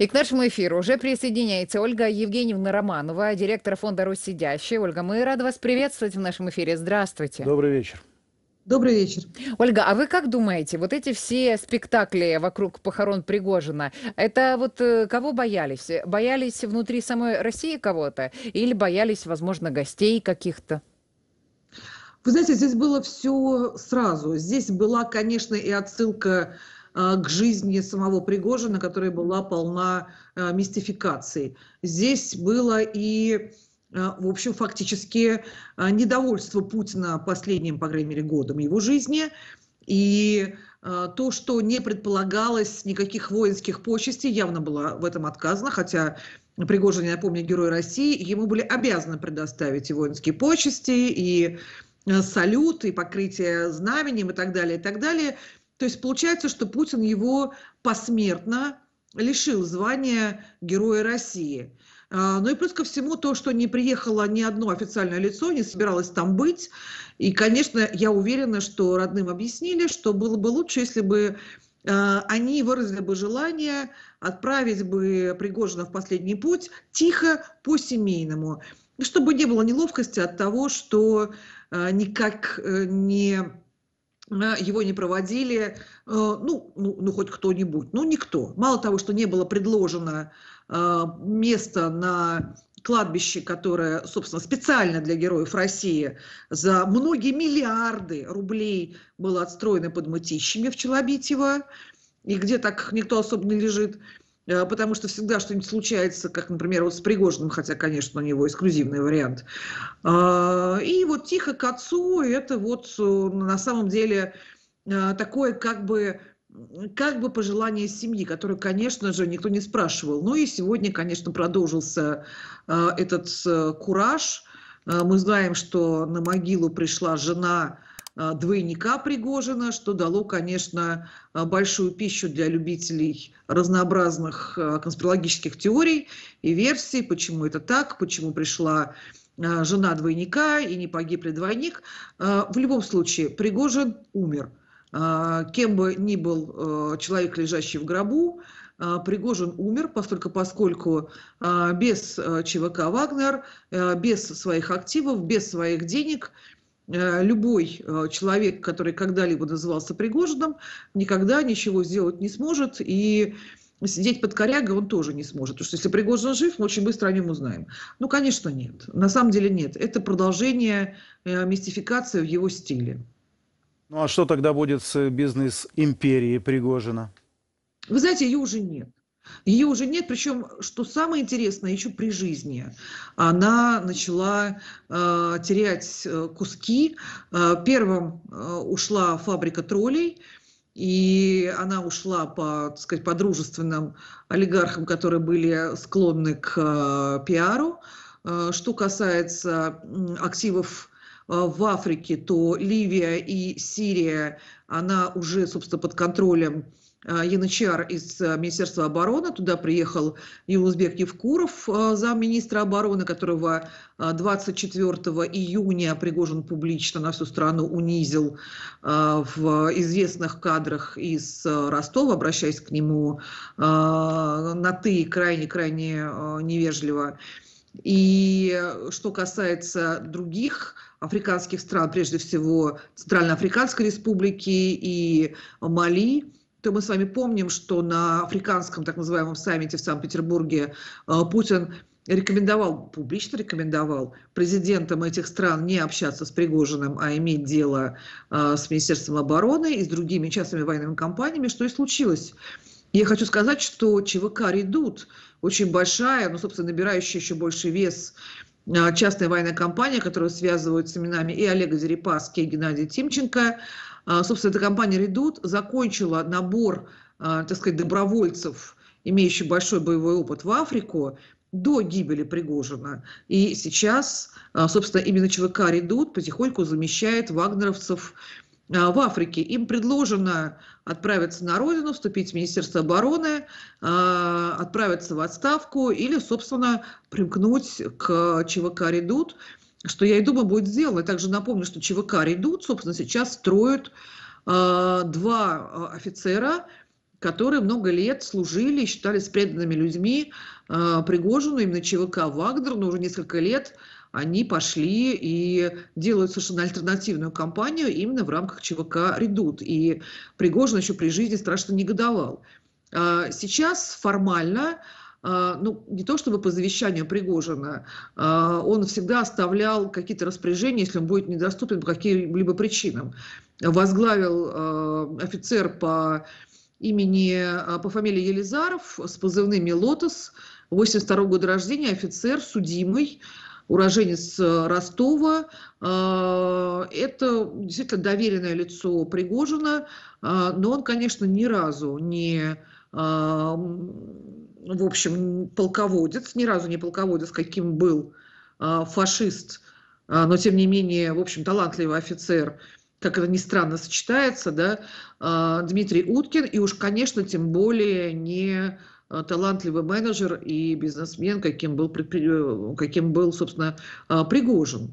И к нашему эфиру уже присоединяется Ольга Евгеньевна Романова, директор фонда «Русь сидящая». Ольга, мы рады вас приветствовать в нашем эфире. Здравствуйте. Добрый вечер. Добрый вечер. Ольга, а вы как думаете, вот эти все спектакли вокруг похорон Пригожина, это вот э, кого боялись? Боялись внутри самой России кого-то или боялись, возможно, гостей каких-то? Вы знаете, здесь было все сразу. Здесь была, конечно, и отсылка а, к жизни самого Пригожина, которая была полна а, мистификаций. Здесь было и а, в общем, фактически недовольство Путина последним, по крайней мере, годом его жизни. И то, что не предполагалось никаких воинских почестей, явно было в этом отказано, хотя Пригожин, я напомню, герой России, ему были обязаны предоставить и воинские почести, и салют, и покрытие знаменем, и так далее, и так далее. То есть получается, что Путин его посмертно лишил звания Героя России. А, ну и плюс ко всему то, что не приехало ни одно официальное лицо, не собиралось там быть. И, конечно, я уверена, что родным объяснили, что было бы лучше, если бы а, они выразили бы желание отправить бы Пригожина в последний путь тихо по-семейному, чтобы не было неловкости от того, что а, никак э, не Э, его не проводили, э, ну, ну, ну хоть кто-нибудь, ну никто. Мало того, что не было предложено э, место на кладбище, которое, собственно, специально для героев России за многие миллиарды рублей было отстроено под Мытищами в Челобитево, и где так никто особо не лежит. А, потому что всегда что-нибудь случается, как, например, вот с Пригожиным, хотя, конечно, у него эксклюзивный вариант. А, и вот «Тихо к отцу» — это вот э, на самом деле э, такое как бы как бы пожелание семьи, которое, конечно же, никто не спрашивал. Ну и сегодня, конечно, продолжился э, этот кураж. Мы знаем, что на могилу пришла жена а, двойника Пригожина, что дало, конечно, а, большую пищу для любителей разнообразных а, конспирологических теорий и версий, почему это так, почему пришла жена двойника и не погибли двойник. В любом случае, Пригожин умер. Кем бы ни был человек, лежащий в гробу, Пригожин умер, поскольку, поскольку без ЧВК «Вагнер», без своих активов, без своих денег – Э, любой э, человек, который когда-либо назывался Пригожином, никогда ничего сделать не сможет, и сидеть под корягой он тоже не сможет. Потому что если Пригожин жив, мы очень быстро о нем узнаем. Ну, конечно, нет. На самом деле нет. Это продолжение э, мистификации в его стиле. Ну а что тогда будет с бизнес-империей Пригожина? Вы знаете, ее уже нет. Ее уже нет, причем, что самое интересное, еще при жизни она начала э, терять э, куски. Э, первым э, ушла фабрика троллей, и она ушла по, так сказать, по дружественным олигархам, которые были склонны к э, пиару. Что касается активов а, в Африке, то Ливия и Сирия, она уже, собственно, под контролем Янычар а, из а, Министерства обороны. Туда приехал Юлузбек Евкуров, замминистра обороны, которого 24 июня Пригожин публично на всю страну унизил в известных кадрах из Ростова, обращаясь к нему на «ты» крайне-крайне невежливо. И что касается других африканских стран, прежде всего Центральноафриканской Республики и Мали, то мы с вами помним, что на африканском так называемом саммите в Санкт-Петербурге э, Путин рекомендовал, публично рекомендовал президентам этих стран не общаться с Пригожиным, а иметь дело э, с Министерством обороны и с другими частными военными компаниями, что и случилось. Я хочу сказать, что ЧВК «Редут» очень большая, но ну, собственно, набирающая еще больше вес а, частная военная компания, которую связывают с именами и Олега Дерипаски, и Геннадия Тимченко. А, собственно, эта компания «Редут» закончила набор, а, так сказать, добровольцев, имеющих большой боевой опыт в Африку, до гибели Пригожина. И сейчас, собственно, именно ЧВК «Редут» потихоньку замещает вагнеровцев а, в Африке. Им предложено отправиться на родину, вступить в Министерство обороны, а, отправиться в отставку или, собственно, примкнуть к ЧВК «Редут», что, я и думаю, будет сделано. также напомню, что ЧВК «Редут», собственно, сейчас строят а, два офицера, которые много лет служили и считались преданными людьми Пригожину, именно ЧВК «Вагнер», но уже несколько лет – они пошли и делают совершенно альтернативную кампанию именно в рамках ЧВК «Редут». И Пригожин еще при жизни страшно негодовал. А, сейчас формально а, ну, не то чтобы по завещанию Пригожина, а, он всегда оставлял какие-то распоряжения, если он будет недоступен по каким-либо причинам. Возглавил офицер по имени, по фамилии Елизаров с позывными «Лотос», 82 года рождения, офицер, судимый, уроженец Ростова. Э, это действительно доверенное лицо Пригожина, э, но он, конечно, ни разу не э, в общем, полководец, ни разу не полководец, каким был фашист, но тем не менее, в общем, талантливый офицер, как это ни странно сочетается, да, Дмитрий Уткин, и уж, конечно, тем более не Э, талантливый менеджер и бизнесмен, каким был, э, каким был собственно, э, Пригожин.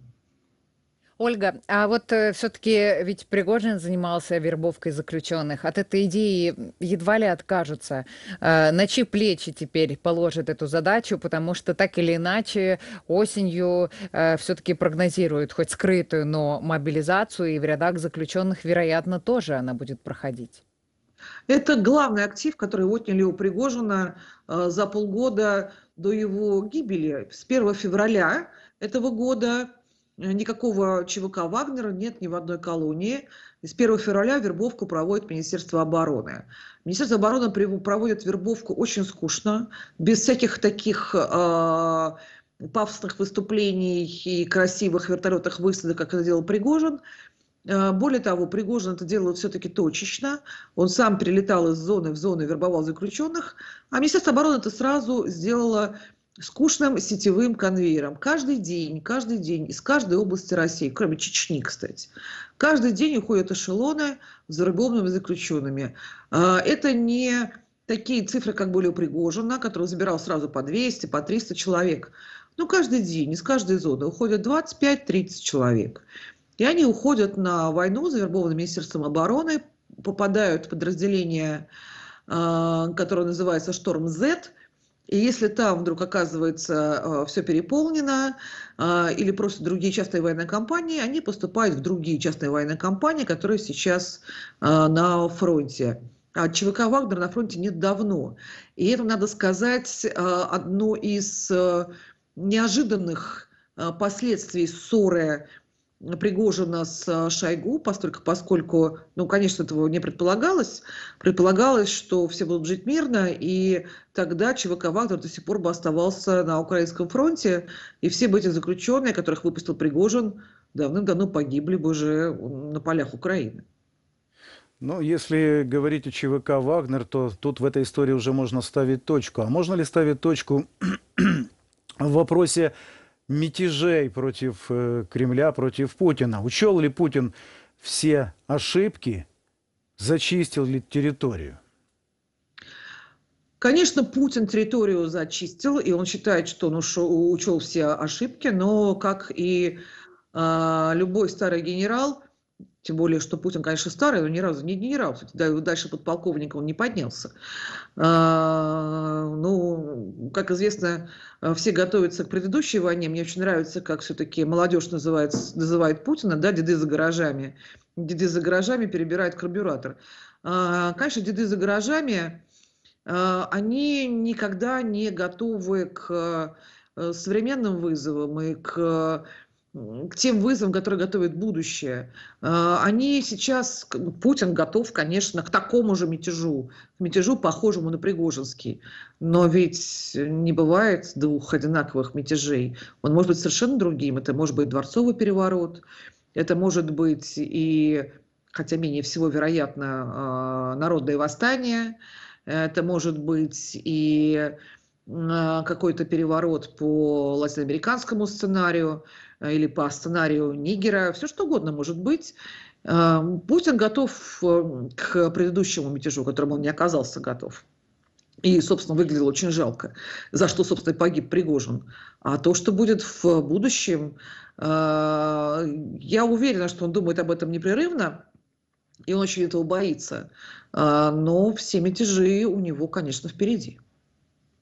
Ольга, а вот все-таки ведь Пригожин занимался вербовкой заключенных. От этой идеи едва ли откажутся. на чьи плечи теперь положит эту задачу, потому что так или иначе осенью все-таки прогнозируют хоть скрытую, но мобилизацию и в рядах заключенных, вероятно, тоже она будет проходить. Это главный актив, который отняли у Пригожина э, за полгода до его гибели. С 1 февраля этого года э, никакого ЧВК Вагнера нет ни в одной колонии. И с 1 февраля вербовку проводит Министерство обороны. Министерство обороны проводит вербовку очень скучно, без всяких таких э, пафосных выступлений и красивых вертолетных высадок, как это делал Пригожин. А, более того, Пригожин это делал все-таки точечно. Он сам прилетал из зоны в зону и вербовал заключенных. А Министерство обороны это сразу сделало скучным сетевым конвейером. Каждый день, каждый день из каждой области России, кроме Чечни, кстати, каждый день уходят эшелоны с рыбовными заключенными. А, это не такие цифры, как были у Пригожина, который забирал сразу по 200, по 300 человек. Но ну, каждый день из каждой зоны уходят 25-30 человек. И они уходят на войну, завербованы Министерством обороны, попадают в подразделение, э, которое называется «Шторм Z», и если там вдруг оказывается э, все переполнено э, или просто другие частные военные компании, они поступают в другие частные военные компании, которые сейчас на фронте. А ЧВК «Вагнер» на фронте нет давно. И это, надо сказать, одно из неожиданных последствий ссоры Пригожина с э, Шойгу, поскольку, поскольку, ну, конечно, этого не предполагалось. Предполагалось, что все будут жить мирно, и тогда ЧВК Вагнер до сих пор бы оставался на украинском фронте, и все бы эти заключенные, которых выпустил Пригожин, давным-давно погибли бы уже на полях Украины. Ну, если говорить о ЧВК «Вагнер», то тут в этой истории уже можно ставить точку. А можно ли ставить точку в вопросе мятежей против э, Кремля, против Путина. Учел ли Путин все ошибки, зачистил ли территорию? Конечно, Путин территорию зачистил, и он считает, что он ушел, учел все ошибки, но как и э, любой старый генерал, тем более, что Путин, конечно, старый, но ни разу не генерал, дальше подполковника он не поднялся. Э, ну, как известно, э, все готовятся к предыдущей войне. Мне очень нравится, как все-таки молодежь называет, называет Путина, да, деды за гаражами. Деды за гаражами перебирают карбюратор. А, конечно, деды за гаражами, э, они никогда не готовы к э, современным вызовам и к к тем вызовам, которые готовит будущее. А, они сейчас, Путин готов, конечно, к такому же мятежу, к мятежу, похожему на Пригожинский. Но ведь не бывает двух одинаковых мятежей. Он может быть совершенно другим. Это может быть дворцовый переворот, это может быть и, хотя менее всего вероятно, а, народное восстание, это может быть и а, какой-то переворот по латиноамериканскому сценарию. Э, или по сценарию Нигера, все что угодно может быть. Эм, Путин готов эм, к предыдущему мятежу, к которому он не оказался готов. И, собственно, выглядело очень жалко, за что, собственно, и погиб Пригожин. А то, что будет в будущем, э, я уверена, что он думает об этом непрерывно, и он очень этого боится. Э, но все мятежи у него, конечно, впереди.